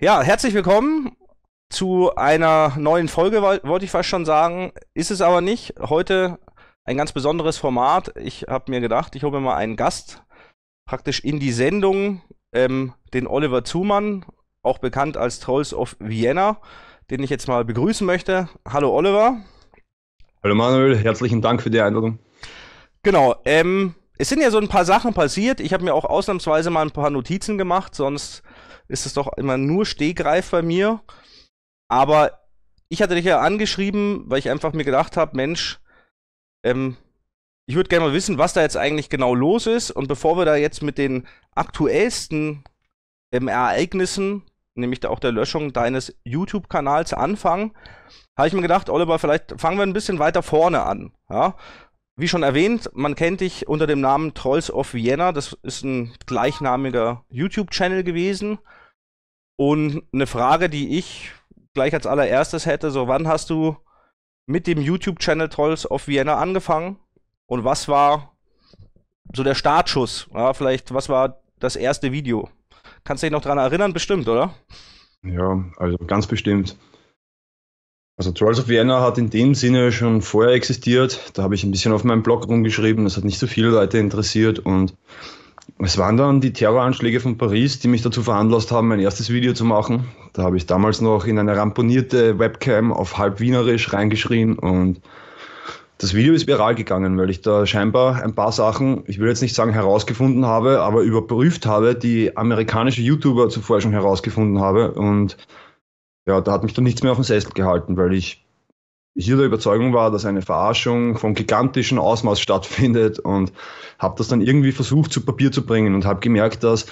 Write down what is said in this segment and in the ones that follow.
Ja, herzlich willkommen zu einer neuen Folge, wollte ich fast schon sagen. Ist es aber nicht. Heute ein ganz besonderes Format. Ich habe mir gedacht, ich hole mir mal einen Gast praktisch in die Sendung, ähm, den Oliver Zumann, auch bekannt als Trolls of Vienna, den ich jetzt mal begrüßen möchte. Hallo Oliver. Hallo Manuel, herzlichen Dank für die Einladung. Genau, ähm, es sind ja so ein paar Sachen passiert. Ich habe mir auch ausnahmsweise mal ein paar Notizen gemacht, sonst ist es doch immer nur Stehgreif bei mir. Aber ich hatte dich ja angeschrieben, weil ich einfach mir gedacht habe, Mensch, ähm, ich würde gerne mal wissen, was da jetzt eigentlich genau los ist. Und bevor wir da jetzt mit den aktuellsten ähm, Ereignissen, nämlich da auch der Löschung deines YouTube-Kanals anfangen, habe ich mir gedacht, Oliver, vielleicht fangen wir ein bisschen weiter vorne an. Ja? Wie schon erwähnt, man kennt dich unter dem Namen Trolls of Vienna. Das ist ein gleichnamiger YouTube-Channel gewesen. Und eine Frage, die ich gleich als allererstes hätte, so wann hast du mit dem YouTube-Channel Trolls of Vienna angefangen? Und was war so der Startschuss? Ja, vielleicht, was war das erste Video? Kannst du dich noch daran erinnern, bestimmt, oder? Ja, also ganz bestimmt. Also Trolls of Vienna hat in dem Sinne schon vorher existiert. Da habe ich ein bisschen auf meinem Blog rumgeschrieben. Das hat nicht so viele Leute interessiert. Und es waren dann die Terroranschläge von Paris, die mich dazu veranlasst haben, mein erstes Video zu machen. Da habe ich damals noch in eine ramponierte Webcam auf halb Wienerisch reingeschrien und das Video ist viral gegangen, weil ich da scheinbar ein paar Sachen, ich will jetzt nicht sagen herausgefunden habe, aber überprüft habe, die amerikanische YouTuber zuvor schon herausgefunden habe und ja, da hat mich dann nichts mehr auf dem Sessel gehalten, weil ich hier der Überzeugung war, dass eine Verarschung von gigantischem Ausmaß stattfindet und habe das dann irgendwie versucht zu Papier zu bringen und habe gemerkt, dass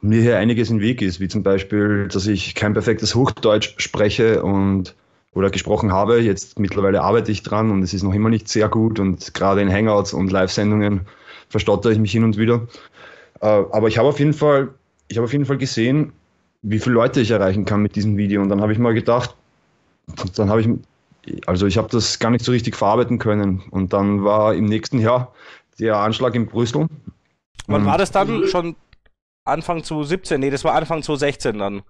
mir hier einiges im Weg ist, wie zum Beispiel, dass ich kein perfektes Hochdeutsch spreche und oder gesprochen habe. Jetzt mittlerweile arbeite ich dran und es ist noch immer nicht sehr gut und gerade in Hangouts und Live-Sendungen verstottere ich mich hin und wieder. Äh, aber ich habe auf jeden Fall, ich habe auf jeden Fall gesehen, wie viele Leute ich erreichen kann mit diesem Video. Und dann habe ich mal gedacht, dann habe ich, also ich habe das gar nicht so richtig verarbeiten können. Und dann war im nächsten Jahr der Anschlag in Brüssel. Wann mhm. war das dann? Schon Anfang 2017, nee, das war Anfang 2016 dann.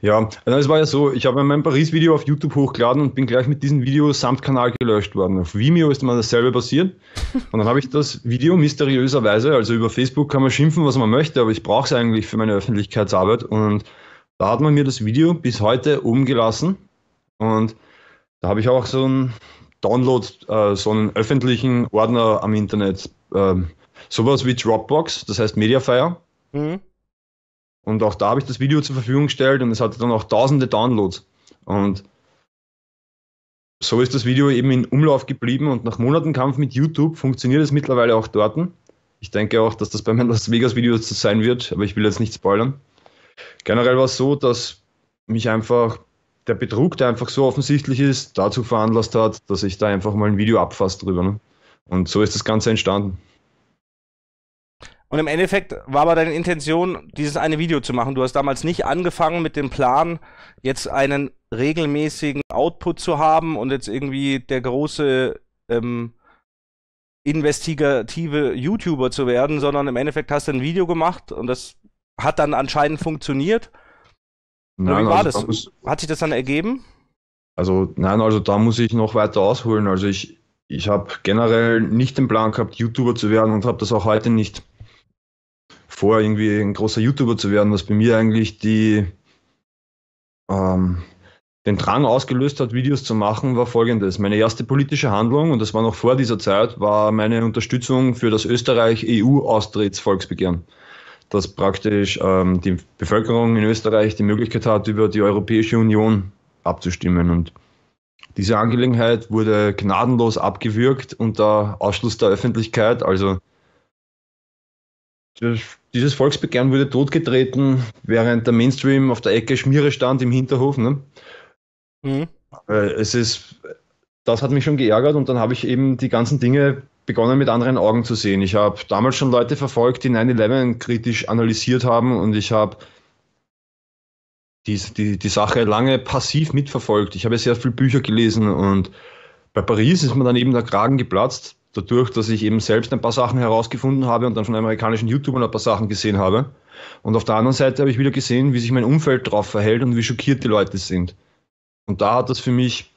Ja, also es war ja so, ich habe mein Paris-Video auf YouTube hochgeladen und bin gleich mit diesem Video samt Kanal gelöscht worden. Auf Vimeo ist immer dasselbe passiert. Und dann habe ich das Video mysteriöserweise, also über Facebook kann man schimpfen, was man möchte, aber ich brauche es eigentlich für meine Öffentlichkeitsarbeit. Und da hat man mir das Video bis heute umgelassen. Und da habe ich auch so einen Download, äh, so einen öffentlichen Ordner am Internet. Äh, sowas wie Dropbox, das heißt Mediafire. Mhm. Und auch da habe ich das Video zur Verfügung gestellt und es hatte dann auch tausende Downloads. Und so ist das Video eben in Umlauf geblieben und nach Monaten Kampf mit YouTube funktioniert es mittlerweile auch dort. Ich denke auch, dass das bei meinem Las Vegas Video sein wird, aber ich will jetzt nicht spoilern. Generell war es so, dass mich einfach der Betrug, der einfach so offensichtlich ist, dazu veranlasst hat, dass ich da einfach mal ein Video abfasse drüber. Ne? Und so ist das Ganze entstanden. Und im Endeffekt war aber deine Intention, dieses eine Video zu machen. Du hast damals nicht angefangen mit dem Plan, jetzt einen regelmäßigen Output zu haben und jetzt irgendwie der große ähm, investigative YouTuber zu werden, sondern im Endeffekt hast du ein Video gemacht und das hat dann anscheinend funktioniert. Nein, wie war also das? Da hat sich das dann ergeben? Also, nein, also da muss ich noch weiter ausholen. Also ich, ich habe generell nicht den Plan gehabt, YouTuber zu werden und habe das auch heute nicht vor, irgendwie ein großer YouTuber zu werden, was bei mir eigentlich die, ähm, den Drang ausgelöst hat, Videos zu machen, war folgendes. Meine erste politische Handlung, und das war noch vor dieser Zeit, war meine Unterstützung für das Österreich-EU-Austrittsvolksbegehren dass praktisch ähm, die Bevölkerung in Österreich die Möglichkeit hat, über die Europäische Union abzustimmen. Und diese Angelegenheit wurde gnadenlos abgewürgt unter Ausschluss der Öffentlichkeit. Also dieses Volksbegehren wurde totgetreten, während der Mainstream auf der Ecke Schmiere stand im Hinterhof. Ne? Mhm. Es ist, das hat mich schon geärgert und dann habe ich eben die ganzen Dinge begonnen mit anderen Augen zu sehen. Ich habe damals schon Leute verfolgt, die 9-11 kritisch analysiert haben und ich habe die, die, die Sache lange passiv mitverfolgt. Ich habe sehr viele Bücher gelesen und bei Paris ist mir dann eben der Kragen geplatzt dadurch, dass ich eben selbst ein paar Sachen herausgefunden habe und dann von amerikanischen YouTubern ein paar Sachen gesehen habe. Und auf der anderen Seite habe ich wieder gesehen, wie sich mein Umfeld darauf verhält und wie schockiert die Leute sind. Und da hat das für mich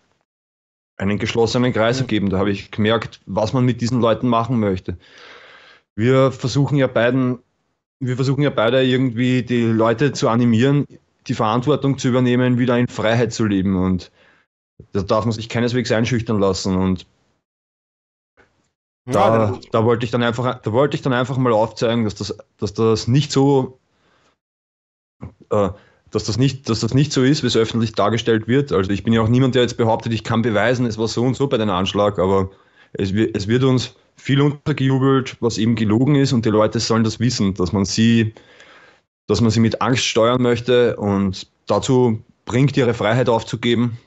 einen geschlossenen Kreis mhm. ergeben. Da habe ich gemerkt, was man mit diesen Leuten machen möchte. Wir versuchen ja beiden, wir versuchen ja beide irgendwie die Leute zu animieren, die Verantwortung zu übernehmen, wieder in Freiheit zu leben. Und da darf man sich keineswegs einschüchtern lassen. Und da, da, wollte ich dann einfach, da wollte ich dann einfach mal aufzeigen, dass das, dass das nicht so, äh, dass das nicht, dass das nicht so ist, wie es öffentlich dargestellt wird. Also ich bin ja auch niemand, der jetzt behauptet, ich kann beweisen, es war so und so bei dem Anschlag, aber es, es wird uns viel untergejubelt, was eben gelogen ist und die Leute sollen das wissen, dass man sie, dass man sie mit Angst steuern möchte und dazu bringt ihre Freiheit aufzugeben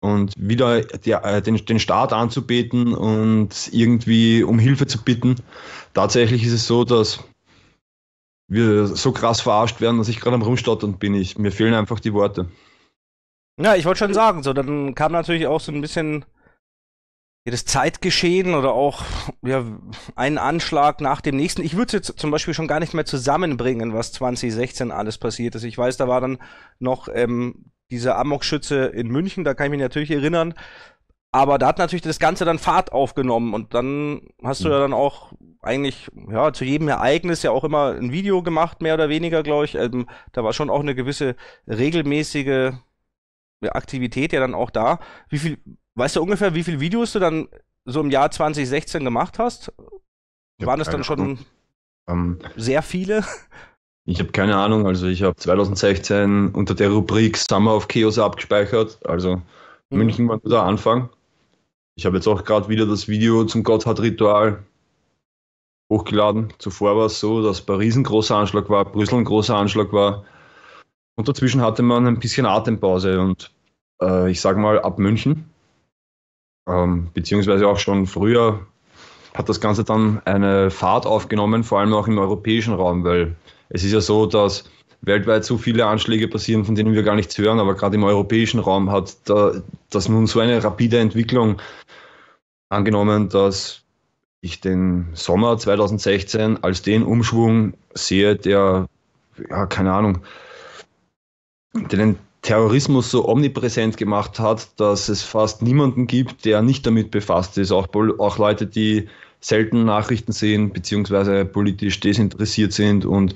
und wieder der, äh, den, den Staat anzubeten und irgendwie um Hilfe zu bitten. Tatsächlich ist es so, dass wir so krass verarscht werden, dass ich gerade am Rumstottern bin. Ich, mir fehlen einfach die Worte. Ja, ich wollte schon sagen, so dann kam natürlich auch so ein bisschen das Zeitgeschehen oder auch ja, ein Anschlag nach dem nächsten. Ich würde es jetzt zum Beispiel schon gar nicht mehr zusammenbringen, was 2016 alles passiert ist. Ich weiß, da war dann noch ähm, dieser Amok-Schütze in München, da kann ich mich natürlich erinnern. Aber da hat natürlich das Ganze dann Fahrt aufgenommen und dann hast du mhm. ja dann auch eigentlich ja zu jedem Ereignis ja auch immer ein Video gemacht, mehr oder weniger, glaube ich. Ähm, da war schon auch eine gewisse regelmäßige Aktivität ja dann auch da. Wie viel, weißt du ungefähr, wie viele Videos du dann so im Jahr 2016 gemacht hast? Waren ja, das dann schon ähm, sehr viele? Ich habe keine Ahnung, also ich habe 2016 unter der Rubrik Summer of Chaos abgespeichert, also mhm. München war der Anfang. Ich habe jetzt auch gerade wieder das Video zum Gotthard-Ritual hochgeladen. Zuvor war es so, dass Paris ein großer Anschlag war, Brüssel ein großer Anschlag war. Und dazwischen hatte man ein bisschen Atempause und äh, ich sage mal ab München, ähm, beziehungsweise auch schon früher hat das Ganze dann eine Fahrt aufgenommen, vor allem auch im europäischen Raum, weil es ist ja so, dass weltweit so viele Anschläge passieren, von denen wir gar nichts hören, aber gerade im europäischen Raum hat da, das nun so eine rapide Entwicklung angenommen, dass ich den Sommer 2016 als den Umschwung sehe, der, ja, keine Ahnung, den Terrorismus so omnipräsent gemacht hat, dass es fast niemanden gibt, der nicht damit befasst ist. Auch, auch Leute, die selten Nachrichten sehen, beziehungsweise politisch desinteressiert sind und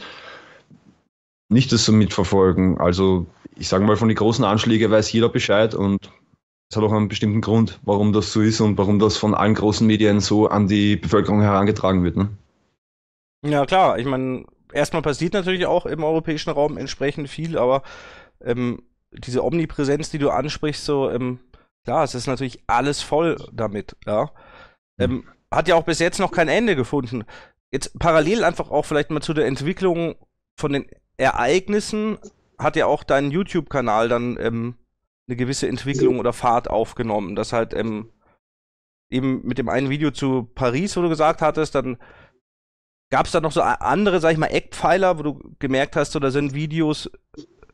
nicht das so mitverfolgen. Also ich sage mal, von den großen Anschlägen weiß jeder Bescheid und es hat auch einen bestimmten Grund, warum das so ist und warum das von allen großen Medien so an die Bevölkerung herangetragen wird. Ne? Ja klar, ich meine, erstmal passiert natürlich auch im europäischen Raum entsprechend viel, aber ähm, diese Omnipräsenz, die du ansprichst, so, ähm, klar, es ist natürlich alles voll damit, ja. Mhm. Ähm, hat ja auch bis jetzt noch kein Ende gefunden. Jetzt parallel einfach auch vielleicht mal zu der Entwicklung von den Ereignissen hat ja auch dein YouTube-Kanal dann ähm, eine gewisse Entwicklung oder Fahrt aufgenommen. Das halt ähm, eben mit dem einen Video zu Paris, wo du gesagt hattest, dann gab es da noch so andere, sag ich mal, Eckpfeiler, wo du gemerkt hast, so, da sind Videos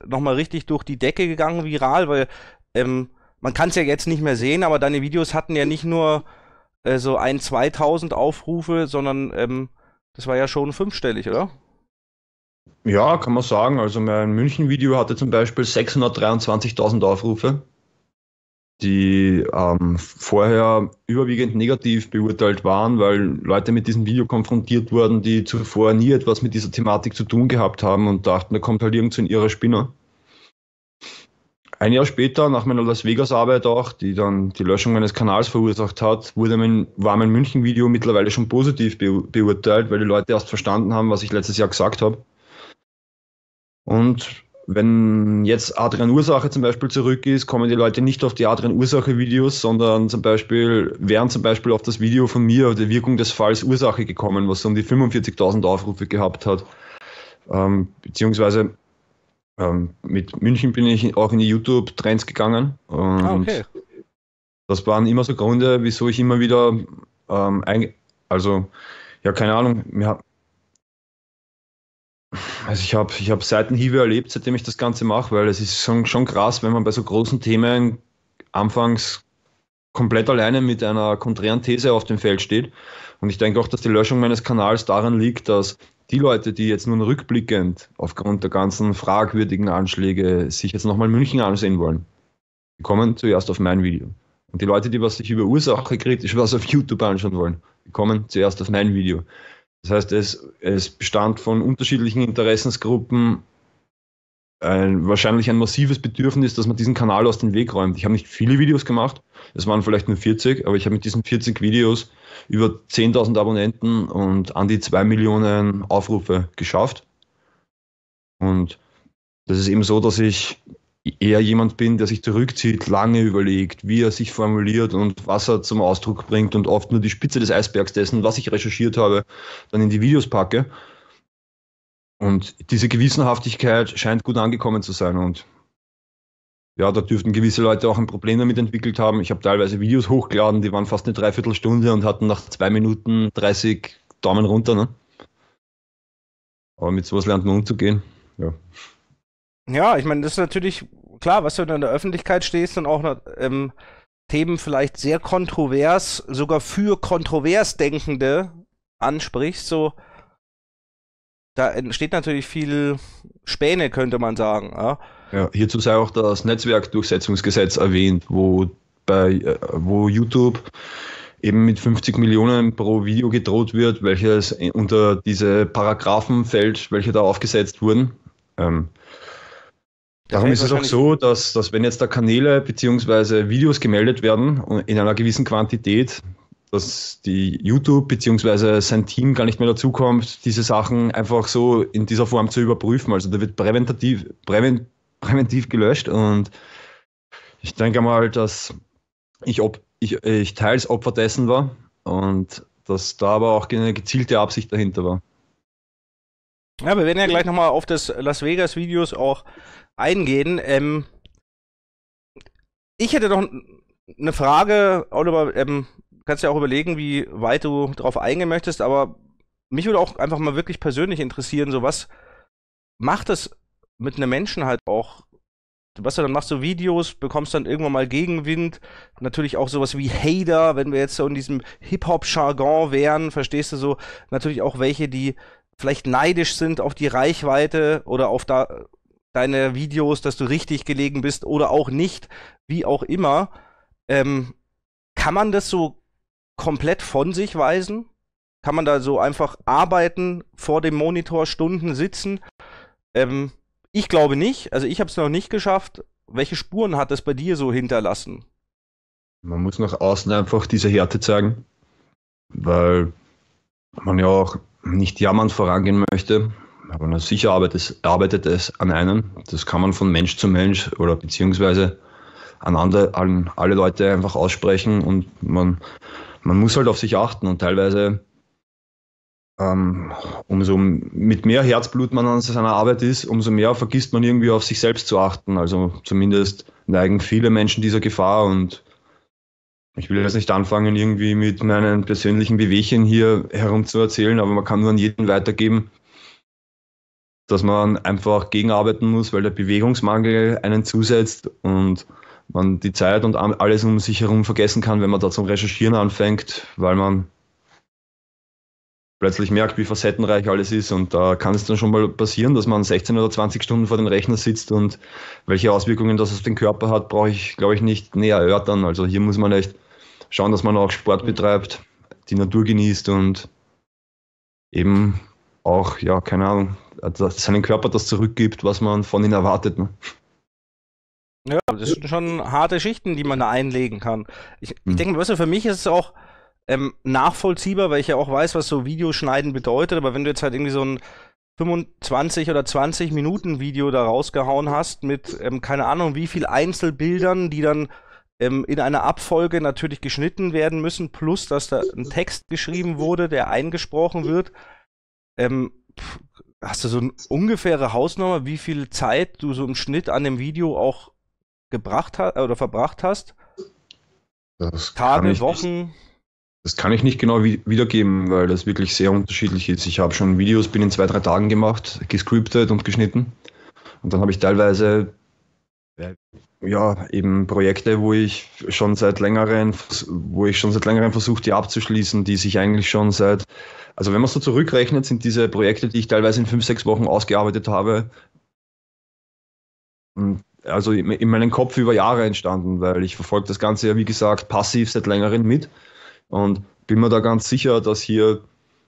nochmal richtig durch die Decke gegangen, viral, weil ähm, man kann es ja jetzt nicht mehr sehen, aber deine Videos hatten ja nicht nur äh, so ein, 2000 Aufrufe, sondern ähm, das war ja schon fünfstellig, oder? Ja, kann man sagen. Also mein München-Video hatte zum Beispiel 623.000 Aufrufe die ähm, vorher überwiegend negativ beurteilt waren, weil Leute mit diesem Video konfrontiert wurden, die zuvor nie etwas mit dieser Thematik zu tun gehabt haben und dachten, da kommt halt irgend so ein Spinner. Ein Jahr später, nach meiner Las Vegas-Arbeit auch, die dann die Löschung meines Kanals verursacht hat, wurde mein, war mein München-Video mittlerweile schon positiv be beurteilt, weil die Leute erst verstanden haben, was ich letztes Jahr gesagt habe. Und wenn jetzt Adrian Ursache zum Beispiel zurück ist, kommen die Leute nicht auf die Adrian Ursache Videos, sondern zum Beispiel wären zum Beispiel auf das Video von mir, die Wirkung des Falls Ursache gekommen, was um die 45.000 Aufrufe gehabt hat. Ähm, beziehungsweise ähm, mit München bin ich auch in die YouTube-Trends gegangen. Ah, okay. Das waren immer so Gründe, wieso ich immer wieder, ähm, also ja, keine Ahnung, mir, also ich habe ich hab Seitenhiebe erlebt, seitdem ich das Ganze mache, weil es ist schon, schon krass, wenn man bei so großen Themen anfangs komplett alleine mit einer konträren These auf dem Feld steht. Und ich denke auch, dass die Löschung meines Kanals daran liegt, dass die Leute, die jetzt nun rückblickend aufgrund der ganzen fragwürdigen Anschläge sich jetzt nochmal München ansehen wollen, die kommen zuerst auf mein Video. Und die Leute, die was sich über Ursache kritisch was auf YouTube anschauen wollen, die kommen zuerst auf mein Video. Das heißt, es, es bestand von unterschiedlichen Interessensgruppen ein, wahrscheinlich ein massives Bedürfnis, dass man diesen Kanal aus dem Weg räumt. Ich habe nicht viele Videos gemacht, es waren vielleicht nur 40, aber ich habe mit diesen 40 Videos über 10.000 Abonnenten und an die 2 Millionen Aufrufe geschafft. Und das ist eben so, dass ich eher jemand bin, der sich zurückzieht, lange überlegt, wie er sich formuliert und was er zum Ausdruck bringt und oft nur die Spitze des Eisbergs dessen, was ich recherchiert habe, dann in die Videos packe. Und diese Gewissenhaftigkeit scheint gut angekommen zu sein und ja, da dürften gewisse Leute auch ein Problem damit entwickelt haben. Ich habe teilweise Videos hochgeladen, die waren fast eine Dreiviertelstunde und hatten nach zwei Minuten 30 Daumen runter. Ne? Aber mit sowas lernt man umzugehen. Ja. Ja, ich meine, das ist natürlich klar, was du in der Öffentlichkeit stehst und auch ähm, Themen vielleicht sehr kontrovers, sogar für kontrovers Denkende ansprichst, so da entsteht natürlich viel Späne, könnte man sagen. Ja? ja, hierzu sei auch das Netzwerkdurchsetzungsgesetz erwähnt, wo bei äh, wo YouTube eben mit 50 Millionen pro Video gedroht wird, welches äh, unter diese Paragraphen fällt, welche da aufgesetzt wurden. Ähm, Darum ist es auch so, dass, dass wenn jetzt da Kanäle bzw. Videos gemeldet werden in einer gewissen Quantität, dass die YouTube bzw. sein Team gar nicht mehr dazukommt, diese Sachen einfach so in dieser Form zu überprüfen. Also da wird präventativ, präven, präventiv gelöscht und ich denke mal, dass ich, ob, ich, ich teils Opfer dessen war und dass da aber auch eine gezielte Absicht dahinter war. Ja, wir werden ja gleich nochmal auf das Las Vegas Videos auch eingehen. Ähm, ich hätte noch eine Frage, Oliver, ähm, kannst ja auch überlegen, wie weit du darauf eingehen möchtest, aber mich würde auch einfach mal wirklich persönlich interessieren, so was macht es mit einem Menschen halt auch was du dann machst so Videos, bekommst dann irgendwann mal Gegenwind, natürlich auch sowas wie Hater, wenn wir jetzt so in diesem Hip-Hop-Jargon wären, verstehst du so, natürlich auch welche, die vielleicht neidisch sind auf die Reichweite oder auf da, deine Videos, dass du richtig gelegen bist oder auch nicht, wie auch immer. Ähm, kann man das so komplett von sich weisen? Kann man da so einfach arbeiten, vor dem Monitor Stunden sitzen? Ähm, ich glaube nicht. Also ich habe es noch nicht geschafft. Welche Spuren hat das bei dir so hinterlassen? Man muss nach außen einfach diese Härte zeigen, weil man ja auch nicht jammern vorangehen möchte. Aber sicher arbeitet, arbeitet es an einem. Das kann man von Mensch zu Mensch oder beziehungsweise an, andere, an alle Leute einfach aussprechen und man, man muss halt auf sich achten und teilweise ähm, umso mit mehr Herzblut man an seiner Arbeit ist, umso mehr vergisst man irgendwie auf sich selbst zu achten. Also zumindest neigen viele Menschen dieser Gefahr und ich will jetzt nicht anfangen, irgendwie mit meinen persönlichen Bewegchen hier herumzuerzählen, aber man kann nur an jeden weitergeben, dass man einfach gegenarbeiten muss, weil der Bewegungsmangel einen zusetzt und man die Zeit und alles um sich herum vergessen kann, wenn man da zum Recherchieren anfängt, weil man plötzlich merkt, wie facettenreich alles ist. Und da kann es dann schon mal passieren, dass man 16 oder 20 Stunden vor dem Rechner sitzt und welche Auswirkungen das auf den Körper hat, brauche ich, glaube ich, nicht näher erörtern. Also hier muss man echt schauen, dass man auch Sport betreibt, die Natur genießt und eben auch, ja, keine Ahnung, seinen Körper das zurückgibt, was man von ihm erwartet. Ne? Ja, das sind schon harte Schichten, die man da einlegen kann. Ich, ich hm. denke, weißt du, für mich ist es auch, ähm, nachvollziehbar, weil ich ja auch weiß, was so Videoschneiden bedeutet, aber wenn du jetzt halt irgendwie so ein 25 oder 20 Minuten Video da rausgehauen hast mit ähm, keine Ahnung wie viel Einzelbildern, die dann ähm, in einer Abfolge natürlich geschnitten werden müssen, plus dass da ein Text geschrieben wurde, der eingesprochen wird. Ähm, Pff, hast du so eine ungefähre Hausnummer, wie viel Zeit du so im Schnitt an dem Video auch gebracht hast oder verbracht hast? Das Tage, Wochen? Nicht. Das kann ich nicht genau wiedergeben, weil das wirklich sehr unterschiedlich ist. Ich habe schon Videos binnen zwei, drei Tagen gemacht, gescriptet und geschnitten. Und dann habe ich teilweise äh, ja, eben Projekte, wo ich schon seit längerem, wo ich schon seit längerem versuche, die abzuschließen, die sich eigentlich schon seit, also wenn man so zurückrechnet, sind diese Projekte, die ich teilweise in fünf, sechs Wochen ausgearbeitet habe, hm, also in meinem Kopf über Jahre entstanden, weil ich verfolge das Ganze ja, wie gesagt, passiv seit längerem mit und bin mir da ganz sicher, dass hier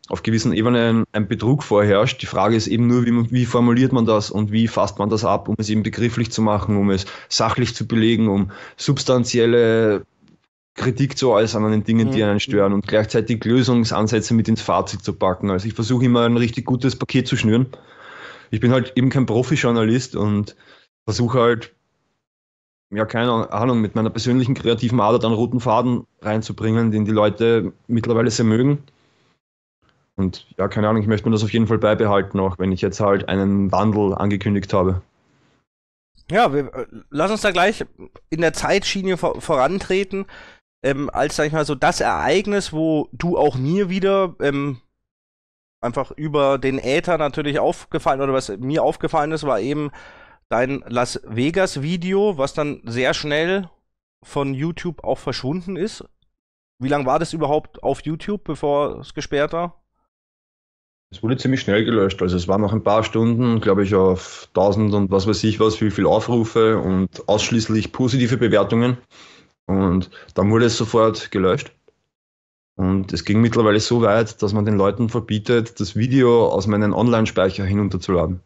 auf gewissen Ebenen ein Betrug vorherrscht. Die Frage ist eben nur, wie, wie, formuliert man das und wie fasst man das ab, um es eben begrifflich zu machen, um es sachlich zu belegen, um substanzielle Kritik zu äußern an den Dingen, die mhm. einen stören und gleichzeitig Lösungsansätze mit ins Fazit zu packen. Also ich versuche immer ein richtig gutes Paket zu schnüren. Ich bin halt eben kein Profi-Journalist und versuche halt ja, keine Ahnung, mit meiner persönlichen kreativen Ader dann roten Faden reinzubringen, den die Leute mittlerweile sehr mögen. Und ja, keine Ahnung, ich möchte mir das auf jeden Fall beibehalten, auch wenn ich jetzt halt einen Wandel angekündigt habe. Ja, wir, äh, lass uns da gleich in der Zeitschiene vor, vorantreten. Ähm, als, sag ich mal, so das Ereignis, wo du auch mir wieder ähm, einfach über den Äther natürlich aufgefallen oder was mir aufgefallen ist, war eben dein Las Vegas-Video, was dann sehr schnell von YouTube auch verschwunden ist. Wie lange war das überhaupt auf YouTube, bevor es gesperrt war? Es wurde ziemlich schnell gelöscht. Also es waren noch ein paar Stunden, glaube ich, auf 1000 und was weiß ich was, wie viele Aufrufe und ausschließlich positive Bewertungen. Und dann wurde es sofort gelöscht. Und es ging mittlerweile so weit, dass man den Leuten verbietet, das Video aus meinem Online-Speicher hinunterzuladen.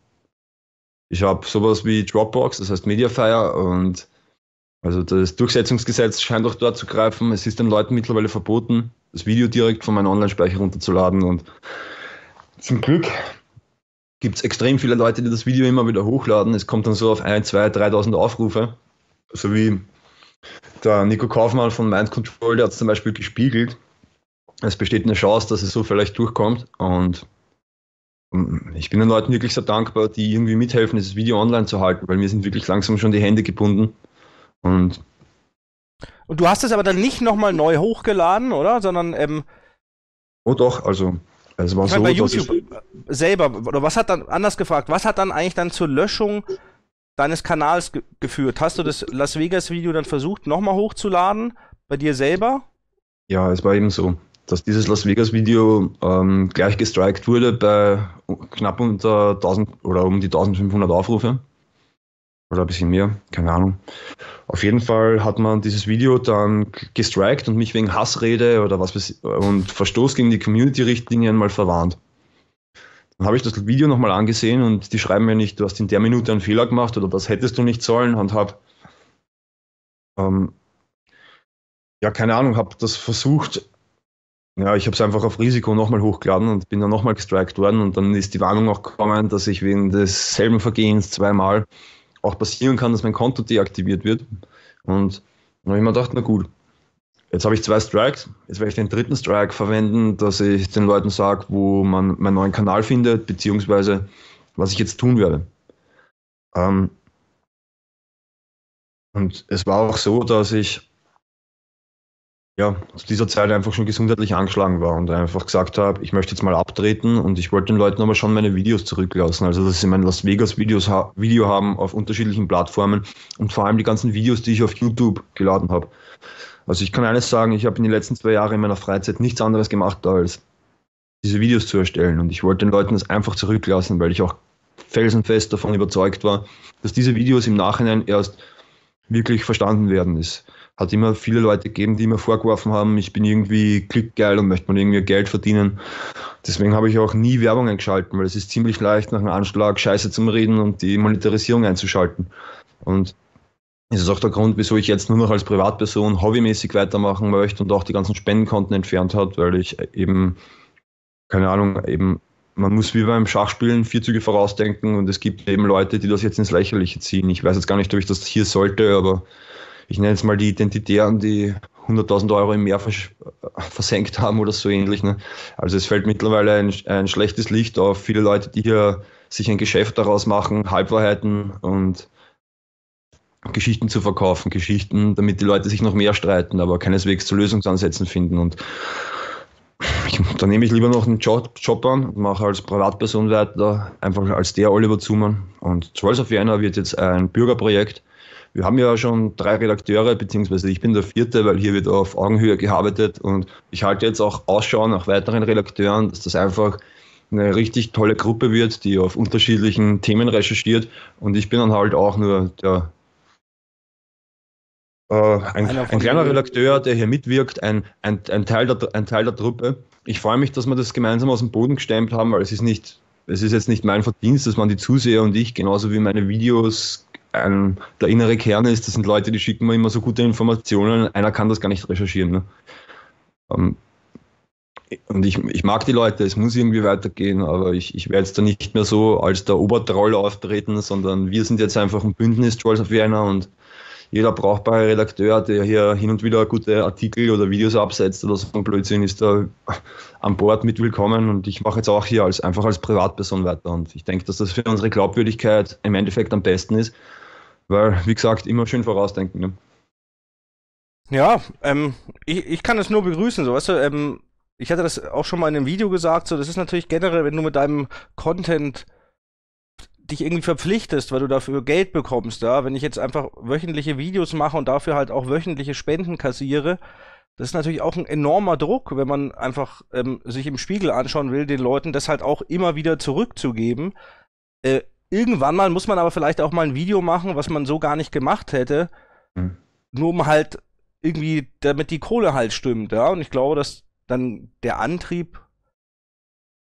Ich habe sowas wie Dropbox, das heißt Mediafire und also das Durchsetzungsgesetz scheint auch dort zu greifen. Es ist den Leuten mittlerweile verboten, das Video direkt von meinem Online-Speicher runterzuladen und zum Glück gibt es extrem viele Leute, die das Video immer wieder hochladen. Es kommt dann so auf 1, 2, 3000 Aufrufe. So wie der Nico Kaufmann von Mind Control, der hat es zum Beispiel gespiegelt. Es besteht eine Chance, dass es so vielleicht durchkommt und Mm, ich bin den Leuten wirklich sehr dankbar, die irgendwie mithelfen, dieses Video online zu halten, weil mir sind wirklich langsam schon die Hände gebunden. Und, und du hast es aber dann nicht nochmal neu hochgeladen, oder? Sondern ähm. Oh doch, also. Es war ich so, bei YouTube äh, selber, oder was hat dann, anders gefragt, was hat dann eigentlich dann zur Löschung deines Kanals ge geführt? Hast du das Las Vegas-Video dann versucht, nochmal hochzuladen? Bei dir selber? Ja, es war eben so dass dieses Las Vegas-Video ähm, gleich gestrikt wurde bei knapp unter 1000 oder um die 1500 Aufrufe. Oder ein bisschen mehr, keine Ahnung. Auf jeden Fall hat man dieses Video dann gestrikt und mich wegen Hassrede oder was weiß ich, und Verstoß gegen die Community-Richtlinien mal verwarnt. Dann habe ich das Video nochmal angesehen und die schreiben mir nicht, du hast in der Minute einen Fehler gemacht oder das hättest du nicht sollen und habe ähm, ja, keine Ahnung, habe das versucht ja, ich habe es einfach auf Risiko nochmal hochgeladen und bin dann nochmal gestrikt worden. Und dann ist die Warnung auch gekommen, dass ich wegen desselben Vergehens zweimal auch passieren kann, dass mein Konto deaktiviert wird. Und dann habe ich mir gedacht, na gut, jetzt habe ich zwei Strikes, jetzt werde ich den dritten Strike verwenden, dass ich den Leuten sage, wo man meinen neuen Kanal findet, beziehungsweise was ich jetzt tun werde. Ähm und es war auch so, dass ich ja, zu dieser Zeit einfach schon gesundheitlich angeschlagen war und einfach gesagt habe, ich möchte jetzt mal abtreten und ich wollte den Leuten aber schon meine Videos zurücklassen. Also, dass sie mein Las Vegas Videos ha Video haben auf unterschiedlichen Plattformen und vor allem die ganzen Videos, die ich auf YouTube geladen habe. Also, ich kann eines sagen, ich habe in den letzten zwei Jahren in meiner Freizeit nichts anderes gemacht, als diese Videos zu erstellen und ich wollte den Leuten das einfach zurücklassen, weil ich auch felsenfest davon überzeugt war, dass diese Videos im Nachhinein erst wirklich verstanden werden ist hat immer viele Leute gegeben, die mir vorgeworfen haben, ich bin irgendwie glückgeil und möchte mal irgendwie Geld verdienen. Deswegen habe ich auch nie Werbung eingeschalten, weil es ist ziemlich leicht, nach einem Anschlag Scheiße zu reden und die Monetarisierung einzuschalten. Und das ist auch der Grund, wieso ich jetzt nur noch als Privatperson hobbymäßig weitermachen möchte und auch die ganzen Spendenkonten entfernt hat, weil ich eben, keine Ahnung, eben, man muss wie beim Schachspielen vier Züge vorausdenken und es gibt eben Leute, die das jetzt ins Lächerliche ziehen. Ich weiß jetzt gar nicht, ob ich das hier sollte, aber ich nenne es mal die Identitären, die 100.000 Euro im Meer vers äh, versenkt haben oder so ähnlich. Ne? Also es fällt mittlerweile ein, ein schlechtes Licht auf viele Leute, die hier sich ein Geschäft daraus machen, Halbwahrheiten und Geschichten zu verkaufen, Geschichten, damit die Leute sich noch mehr streiten, aber keineswegs zu Lösungsansätzen finden. Und ich, da nehme ich lieber noch einen Job, Job an und mache als Privatperson weiter, einfach als der Oliver Zumann. Und 12 of Vienna wird jetzt ein Bürgerprojekt wir haben ja schon drei Redakteure, beziehungsweise ich bin der vierte, weil hier wird auf Augenhöhe gearbeitet und ich halte jetzt auch Ausschau nach weiteren Redakteuren, dass das einfach eine richtig tolle Gruppe wird, die auf unterschiedlichen Themen recherchiert und ich bin dann halt auch nur der Uh, ein, ein, kleiner Redakteur, der hier mitwirkt, ein, ein, ein, Teil der, ein Teil der Truppe. Ich freue mich, dass wir das gemeinsam aus dem Boden gestemmt haben, weil es ist nicht, es ist jetzt nicht mein Verdienst, dass man die Zuseher und ich, genauso wie meine Videos ähm, der innere Kern ist, das sind Leute, die schicken mir immer so gute Informationen, einer kann das gar nicht recherchieren. Ne? Ähm, und ich, ich mag die Leute, es muss irgendwie weitergehen, aber ich, ich werde jetzt da nicht mehr so als der Obertroll auftreten, sondern wir sind jetzt einfach ein Bündnis, Trolls of Vienna und jeder brauchbare Redakteur, der hier hin und wieder gute Artikel oder Videos absetzt oder so ein Blödsinn, ist da an Bord mit willkommen. Und ich mache jetzt auch hier als, einfach als Privatperson weiter. Und ich denke, dass das für unsere Glaubwürdigkeit im Endeffekt am besten ist, weil, wie gesagt, immer schön vorausdenken. Ne? Ja, ähm, ich, ich kann das nur begrüßen, so weißt du, ähm, ich hatte das auch schon mal in einem Video gesagt, so das ist natürlich generell, wenn du mit deinem Content dich irgendwie verpflichtest, weil du dafür Geld bekommst, ja, wenn ich jetzt einfach wöchentliche Videos mache und dafür halt auch wöchentliche Spenden kassiere, das ist natürlich auch ein enormer Druck, wenn man einfach ähm, sich im Spiegel anschauen will, den Leuten das halt auch immer wieder zurückzugeben. Äh, irgendwann mal muss man aber vielleicht auch mal ein Video machen, was man so gar nicht gemacht hätte, mhm. nur um halt irgendwie, damit die Kohle halt stimmt, ja. Und ich glaube, dass dann der Antrieb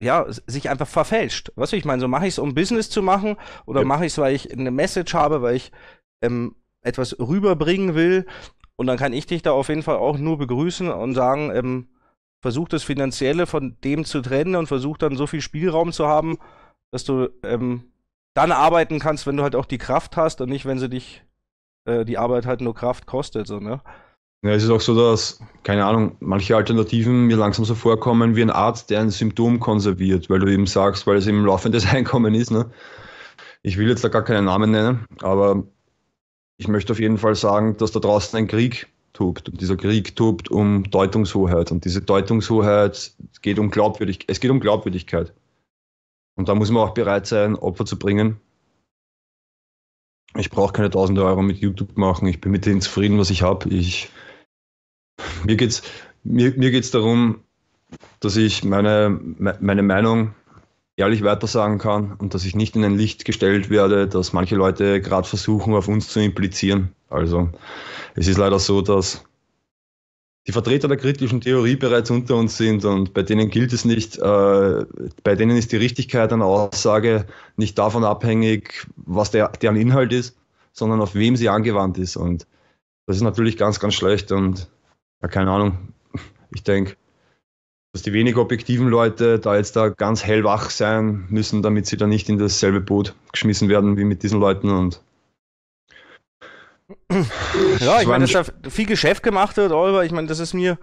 ja, sich einfach verfälscht. Weißt du, ich meine, so mache ich es, um Business zu machen oder ja. mache ich es, weil ich eine Message habe, weil ich ähm, etwas rüberbringen will. Und dann kann ich dich da auf jeden Fall auch nur begrüßen und sagen, ähm, versuch das Finanzielle von dem zu trennen und versuch dann so viel Spielraum zu haben, dass du ähm, dann arbeiten kannst, wenn du halt auch die Kraft hast und nicht, wenn sie dich äh, die Arbeit halt nur Kraft kostet, so, ne? Ja, es ist auch so, dass, keine Ahnung, manche Alternativen mir langsam so vorkommen wie ein Arzt, der ein Symptom konserviert, weil du eben sagst, weil es eben laufendes Einkommen ist. Ne? Ich will jetzt da gar keinen Namen nennen, aber ich möchte auf jeden Fall sagen, dass da draußen ein Krieg tobt. Und dieser Krieg tobt um Deutungshoheit. Und diese Deutungshoheit geht um Glaubwürdigkeit. Es geht um Glaubwürdigkeit. Und da muss man auch bereit sein, Opfer zu bringen. Ich brauche keine tausende Euro mit YouTube machen. Ich bin mit dem zufrieden, was ich habe. Ich, mir geht es mir, mir geht's darum, dass ich meine, meine Meinung ehrlich weitersagen kann und dass ich nicht in ein Licht gestellt werde, dass manche Leute gerade versuchen, auf uns zu implizieren. Also es ist leider so, dass die Vertreter der kritischen Theorie bereits unter uns sind und bei denen gilt es nicht, äh, bei denen ist die Richtigkeit einer Aussage nicht davon abhängig, was der, deren Inhalt ist, sondern auf wem sie angewandt ist. Und das ist natürlich ganz, ganz schlecht und ja, keine Ahnung. Ich denke, dass die wenig objektiven Leute da jetzt da ganz hellwach sein müssen, damit sie da nicht in dasselbe Boot geschmissen werden wie mit diesen Leuten und ja, ich meine, dass da viel Geschäft gemacht wird, Oliver. Ich meine, das ist mir,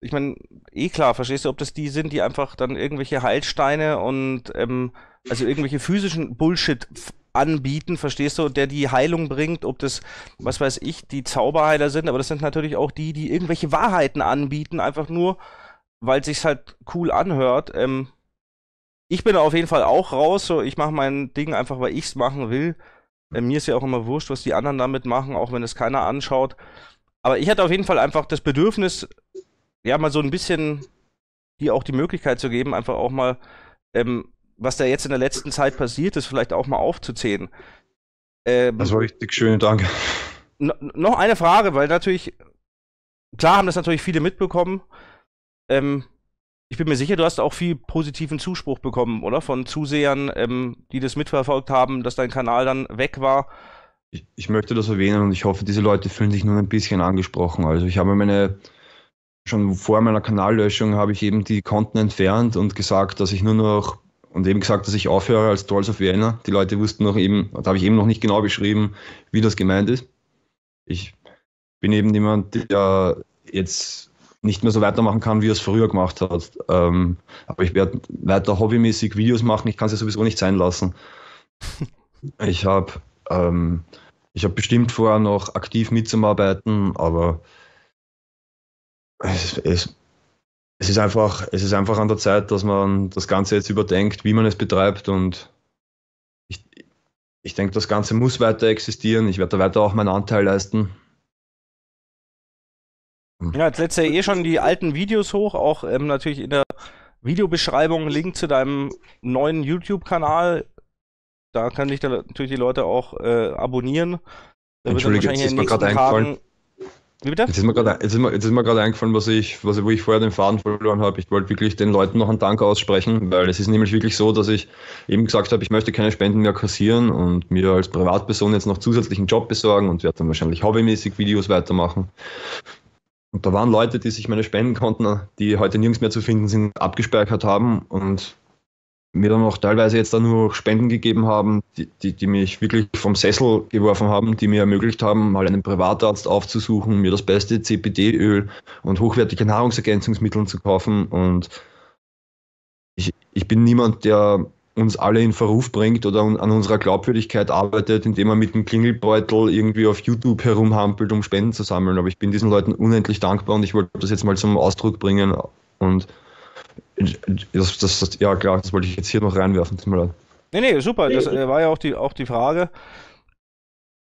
ich meine, eh klar, verstehst du, ob das die sind, die einfach dann irgendwelche Heilsteine und ähm, also irgendwelche physischen Bullshit anbieten, verstehst du, der die Heilung bringt, ob das, was weiß ich, die Zauberheiler sind, aber das sind natürlich auch die, die irgendwelche Wahrheiten anbieten, einfach nur, weil sich's halt cool anhört. Ähm, ich bin auf jeden Fall auch raus, so ich mache mein Ding einfach, weil ich's machen will. Äh, mir ist ja auch immer wurscht, was die anderen damit machen, auch wenn es keiner anschaut. Aber ich hatte auf jeden Fall einfach das Bedürfnis, ja, mal so ein bisschen dir auch die Möglichkeit zu geben, einfach auch mal, ähm, was da jetzt in der letzten Zeit passiert ist, vielleicht auch mal aufzuzählen. Ähm, das war richtig schön, danke. Noch eine Frage, weil natürlich, klar haben das natürlich viele mitbekommen. Ähm, ich bin mir sicher, du hast auch viel positiven Zuspruch bekommen, oder? Von Zusehern, ähm, die das mitverfolgt haben, dass dein Kanal dann weg war. Ich, ich, möchte das erwähnen und ich hoffe, diese Leute fühlen sich nur ein bisschen angesprochen. Also ich habe meine, schon vor meiner Kanallöschung habe ich eben die Konten entfernt und gesagt, dass ich nur noch, und eben gesagt, dass ich aufhöre als Trolls of Vienna. Die Leute wussten noch eben, da habe ich eben noch nicht genau beschrieben, wie das gemeint ist. Ich bin eben jemand, der jetzt nicht mehr so weitermachen kann, wie er es früher gemacht hat. Ähm, aber ich werde weiter hobbymäßig Videos machen. Ich kann es ja sowieso nicht sein lassen. ich habe ähm, hab bestimmt vorher noch aktiv mitzuarbeiten, aber es, es, es, ist einfach, es ist einfach an der Zeit, dass man das Ganze jetzt überdenkt, wie man es betreibt. Und ich, ich denke, das Ganze muss weiter existieren. Ich werde da weiter auch meinen Anteil leisten. Hm. Ja, jetzt lädst du ja eh schon die alten Videos hoch, auch ähm, natürlich in der Videobeschreibung Link zu deinem neuen YouTube-Kanal. Da kann dich dann natürlich die Leute auch äh, abonnieren. Da Entschuldige, jetzt ist mir gerade eingefallen. Wie jetzt ist mir gerade eingefallen, was ich, was, wo ich vorher den Faden verloren habe. Ich wollte wirklich den Leuten noch einen Dank aussprechen, weil es ist nämlich wirklich so, dass ich eben gesagt habe, ich möchte keine Spenden mehr kassieren und mir als Privatperson jetzt noch zusätzlichen Job besorgen und werde dann wahrscheinlich hobbymäßig Videos weitermachen. Und da waren Leute, die sich meine Spendenkonten, die heute nirgends mehr zu finden sind, abgespeichert haben und mir dann auch teilweise jetzt dann nur Spenden gegeben haben, die, die, die, mich wirklich vom Sessel geworfen haben, die mir ermöglicht haben, mal einen Privatarzt aufzusuchen, mir das beste cpd öl und hochwertige Nahrungsergänzungsmittel zu kaufen. Und ich, ich bin niemand, der uns alle in Verruf bringt oder an unserer Glaubwürdigkeit arbeitet, indem er mit dem Klingelbeutel irgendwie auf YouTube herumhampelt, um Spenden zu sammeln. Aber ich bin diesen Leuten unendlich dankbar und ich wollte das jetzt mal zum Ausdruck bringen. Und das, das, das ja klar, das wollte ich jetzt hier noch reinwerfen. Tut mir leid. Nee, nee, super. Das äh, war ja auch die, auch die Frage.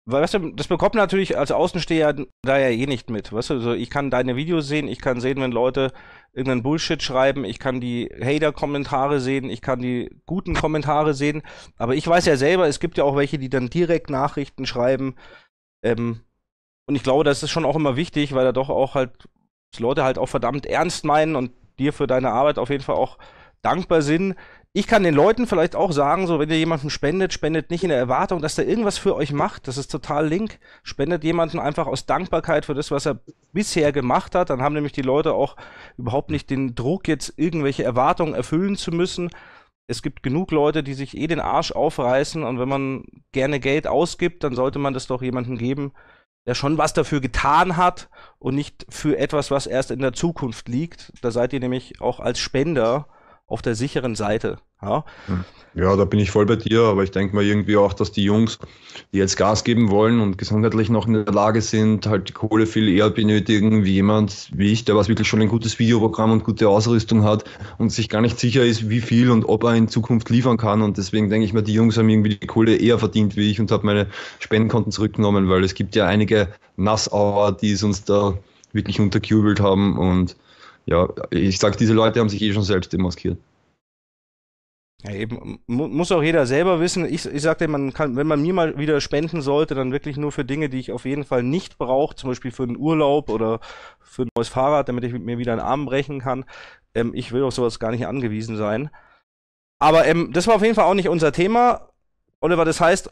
Weil, weißt du, das bekommt natürlich als Außensteher da ja eh nicht mit. Weißt du, also ich kann deine Videos sehen, ich kann sehen, wenn Leute irgendeinen Bullshit schreiben, ich kann die Hater-Kommentare sehen, ich kann die guten Kommentare sehen. Aber ich weiß ja selber, es gibt ja auch welche, die dann direkt Nachrichten schreiben. Ähm, und ich glaube, das ist schon auch immer wichtig, weil da doch auch halt Leute halt auch verdammt ernst meinen und dir für deine Arbeit auf jeden Fall auch dankbar sind ich kann den Leuten vielleicht auch sagen, so wenn ihr jemanden spendet, spendet nicht in der Erwartung, dass der irgendwas für euch macht. Das ist total link. Spendet jemanden einfach aus Dankbarkeit für das, was er bisher gemacht hat. Dann haben nämlich die Leute auch überhaupt nicht den Druck, jetzt irgendwelche Erwartungen erfüllen zu müssen. Es gibt genug Leute, die sich eh den Arsch aufreißen und wenn man gerne Geld ausgibt, dann sollte man das doch jemandem geben, der schon was dafür getan hat und nicht für etwas, was erst in der Zukunft liegt. Da seid ihr nämlich auch als Spender auf der sicheren Seite. Ja, ja da bin ich voll bei dir, aber ich denke mal irgendwie auch, dass die Jungs, die jetzt Gas geben wollen und gesundheitlich noch in der Lage sind, halt die Kohle viel eher benötigen wie jemand wie ich, der was wirklich schon ein gutes Videoprogramm und gute Ausrüstung hat und sich gar nicht sicher ist, wie viel und ob er in Zukunft liefern kann. Und deswegen denke ich mal, die Jungs haben irgendwie die Kohle eher verdient wie ich und habe meine Spendenkonten zurückgenommen, weil es gibt ja einige Nassauer, die es uns da wirklich unterkübelt haben und ja, ich sag, diese Leute haben sich eh schon selbst demaskiert. Ja, eben, muss auch jeder selber wissen. Ich, ich sagte, man kann, wenn man mir mal wieder spenden sollte, dann wirklich nur für Dinge, die ich auf jeden Fall nicht brauche, zum Beispiel für einen Urlaub oder für ein neues Fahrrad, damit ich mir wieder einen Arm brechen kann. Ähm, ich will auf sowas gar nicht angewiesen sein. Aber ähm, das war auf jeden Fall auch nicht unser Thema. Oliver, das heißt,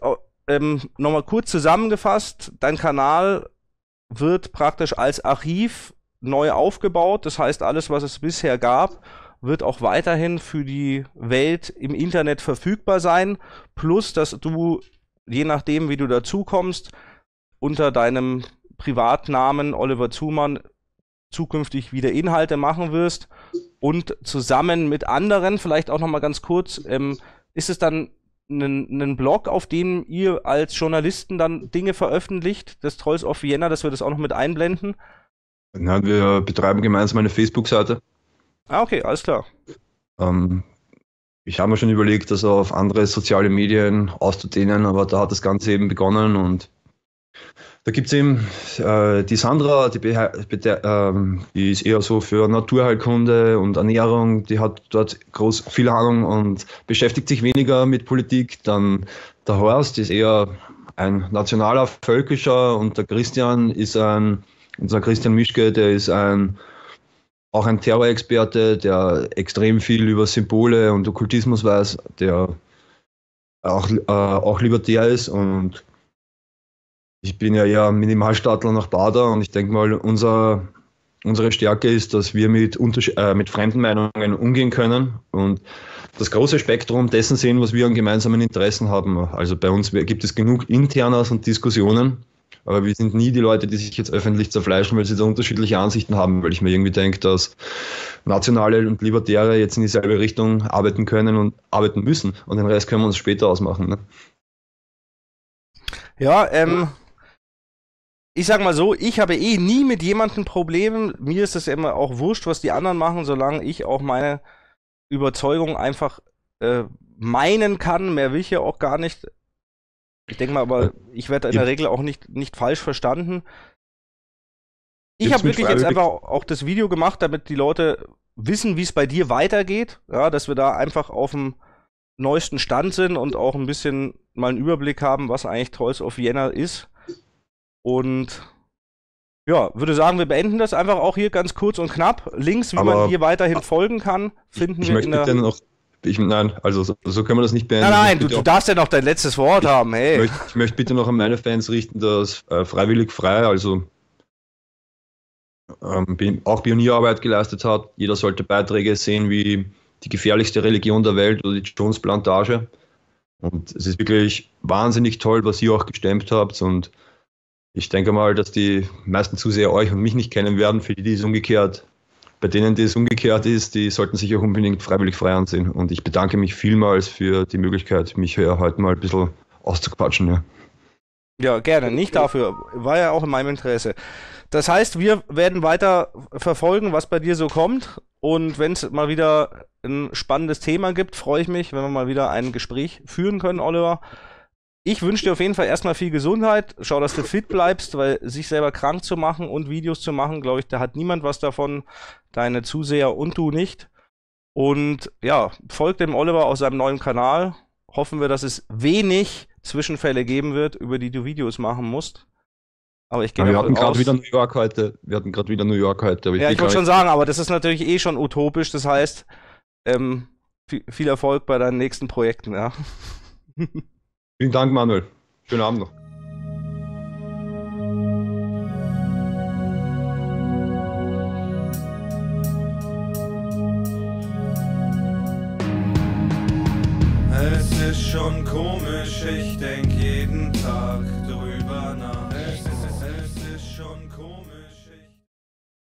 ähm, nochmal kurz zusammengefasst, dein Kanal wird praktisch als Archiv neu aufgebaut. Das heißt, alles, was es bisher gab, wird auch weiterhin für die Welt im Internet verfügbar sein. Plus, dass du, je nachdem, wie du dazukommst, unter deinem Privatnamen Oliver Zumann zukünftig wieder Inhalte machen wirst und zusammen mit anderen, vielleicht auch nochmal ganz kurz, ähm, ist es dann einen Blog, auf dem ihr als Journalisten dann Dinge veröffentlicht, das Trolls of Vienna, dass wir das auch noch mit einblenden. Na, wir betreiben gemeinsam eine Facebook-Seite. Ah, okay, alles klar. Ähm, ich habe mir schon überlegt, das auf andere soziale Medien auszudehnen, aber da hat das Ganze eben begonnen und da gibt es eben äh, die Sandra, die, ähm, die, ist eher so für Naturheilkunde und Ernährung, die hat dort groß viel Ahnung und beschäftigt sich weniger mit Politik. Dann der Horst ist eher ein nationaler, völkischer und der Christian ist ein unser Christian Mischke, der ist ein, auch ein Terrorexperte, der extrem viel über Symbole und Okkultismus weiß, der auch, äh, auch libertär ist und ich bin ja eher Minimalstaatler nach Bader und ich denke mal, unser, unsere Stärke ist, dass wir mit, äh, mit fremden Meinungen umgehen können und das große Spektrum dessen sehen, was wir an gemeinsamen Interessen haben. Also bei uns gibt es genug Internas und Diskussionen, aber wir sind nie die Leute, die sich jetzt öffentlich zerfleischen, weil sie da unterschiedliche Ansichten haben, weil ich mir irgendwie denke, dass Nationale und Libertäre jetzt in dieselbe Richtung arbeiten können und arbeiten müssen. Und den Rest können wir uns später ausmachen. Ne? Ja, ähm, ich sag mal so, ich habe eh nie mit jemandem Probleme. Mir ist es immer auch wurscht, was die anderen machen, solange ich auch meine Überzeugung einfach äh, meinen kann. Mehr will ich ja auch gar nicht. Ich denke mal, aber ich werde in der Regel auch nicht, nicht falsch verstanden. Ich habe wirklich jetzt einfach auch das Video gemacht, damit die Leute wissen, wie es bei dir weitergeht. Ja, dass wir da einfach auf dem neuesten Stand sind und auch ein bisschen mal einen Überblick haben, was eigentlich Toys of Vienna ist. Und ja, würde sagen, wir beenden das einfach auch hier ganz kurz und knapp. Links, wie Aber man hier weiterhin folgen kann, finden ich wir möchte in der. Gerne noch ich, nein, also so, so können wir das nicht beenden. Nein, nein, du, du, darfst ja noch dein letztes Wort ich, haben, hey. Ich möchte, ich möchte, bitte noch an meine Fans richten, dass äh, freiwillig frei, also ähm, auch Pionierarbeit geleistet hat. Jeder sollte Beiträge sehen wie die gefährlichste Religion der Welt oder die Jones Plantage. Und es ist wirklich wahnsinnig toll, was ihr auch gestemmt habt. Und ich denke mal, dass die meisten Zuseher euch und mich nicht kennen werden, für die, die es umgekehrt bei denen, die es umgekehrt ist, die sollten sich auch unbedingt freiwillig frei ansehen. Und ich bedanke mich vielmals für die Möglichkeit, mich hier heute mal ein bisschen auszuquatschen. Ja. Ja, gerne. Nicht dafür. War ja auch in meinem Interesse. Das heißt, wir werden weiter verfolgen, was bei dir so kommt. Und wenn es mal wieder ein spannendes Thema gibt, freue ich mich, wenn wir mal wieder ein Gespräch führen können, Oliver ich wünsche dir auf jeden Fall erstmal viel Gesundheit. Schau, dass du fit bleibst, weil sich selber krank zu machen und Videos zu machen, glaube ich, da hat niemand was davon. Deine Zuseher und du nicht. Und ja, folgt dem Oliver auf seinem neuen Kanal. Hoffen wir, dass es wenig Zwischenfälle geben wird, über die du Videos machen musst. Aber ich gehe ja, Wir hatten gerade wieder New York heute. Wir hatten gerade wieder New York heute. Ich ja, ich wollte schon sagen, aber das ist natürlich eh schon utopisch. Das heißt, ähm, viel Erfolg bei deinen nächsten Projekten, ja. Vielen Dank, Manuel. Schönen Abend noch. Es ist schon komisch, ich denke jeden Tag.